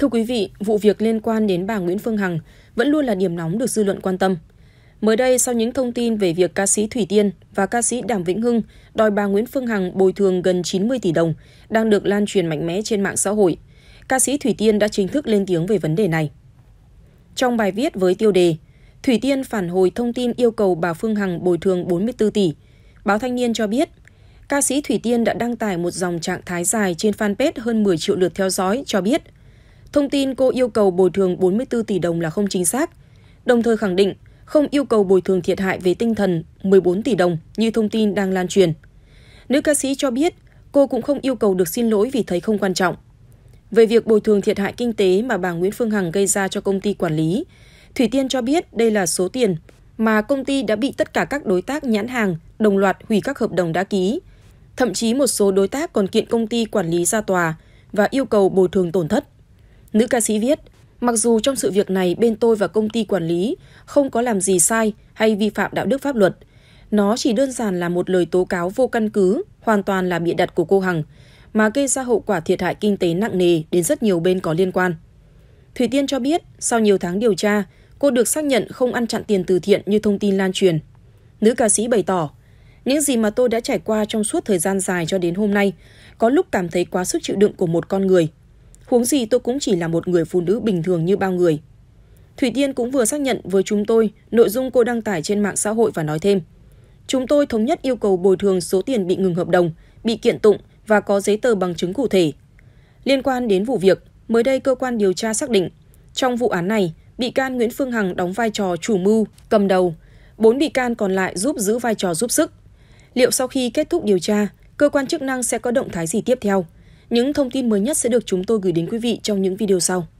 Thưa quý vị, vụ việc liên quan đến bà Nguyễn Phương Hằng vẫn luôn là điểm nóng được dư luận quan tâm. Mới đây, sau những thông tin về việc ca sĩ Thủy Tiên và ca sĩ Đàm Vĩnh Hưng đòi bà Nguyễn Phương Hằng bồi thường gần 90 tỷ đồng đang được lan truyền mạnh mẽ trên mạng xã hội, ca sĩ Thủy Tiên đã chính thức lên tiếng về vấn đề này. Trong bài viết với tiêu đề Thủy Tiên phản hồi thông tin yêu cầu bà Phương Hằng bồi thường 44 tỷ, báo Thanh niên cho biết ca sĩ Thủy Tiên đã đăng tải một dòng trạng thái dài trên fanpage hơn 10 triệu lượt theo dõi cho biết – Thông tin cô yêu cầu bồi thường 44 tỷ đồng là không chính xác, đồng thời khẳng định không yêu cầu bồi thường thiệt hại về tinh thần 14 tỷ đồng như thông tin đang lan truyền. Nữ ca sĩ cho biết cô cũng không yêu cầu được xin lỗi vì thấy không quan trọng. Về việc bồi thường thiệt hại kinh tế mà bà Nguyễn Phương Hằng gây ra cho công ty quản lý, Thủy Tiên cho biết đây là số tiền mà công ty đã bị tất cả các đối tác nhãn hàng đồng loạt hủy các hợp đồng đã ký. Thậm chí một số đối tác còn kiện công ty quản lý ra tòa và yêu cầu bồi thường tổn thất. Nữ ca sĩ viết, mặc dù trong sự việc này bên tôi và công ty quản lý không có làm gì sai hay vi phạm đạo đức pháp luật, nó chỉ đơn giản là một lời tố cáo vô căn cứ, hoàn toàn là bịa đặt của cô Hằng, mà gây ra hậu quả thiệt hại kinh tế nặng nề đến rất nhiều bên có liên quan. Thủy Tiên cho biết, sau nhiều tháng điều tra, cô được xác nhận không ăn chặn tiền từ thiện như thông tin lan truyền. Nữ ca sĩ bày tỏ, những gì mà tôi đã trải qua trong suốt thời gian dài cho đến hôm nay, có lúc cảm thấy quá sức chịu đựng của một con người – huống gì tôi cũng chỉ là một người phụ nữ bình thường như bao người. Thủy Tiên cũng vừa xác nhận với chúng tôi nội dung cô đăng tải trên mạng xã hội và nói thêm. Chúng tôi thống nhất yêu cầu bồi thường số tiền bị ngừng hợp đồng, bị kiện tụng và có giấy tờ bằng chứng cụ thể. Liên quan đến vụ việc, mới đây cơ quan điều tra xác định, trong vụ án này, bị can Nguyễn Phương Hằng đóng vai trò chủ mưu, cầm đầu, bốn bị can còn lại giúp giữ vai trò giúp sức. Liệu sau khi kết thúc điều tra, cơ quan chức năng sẽ có động thái gì tiếp theo? Những thông tin mới nhất sẽ được chúng tôi gửi đến quý vị trong những video sau.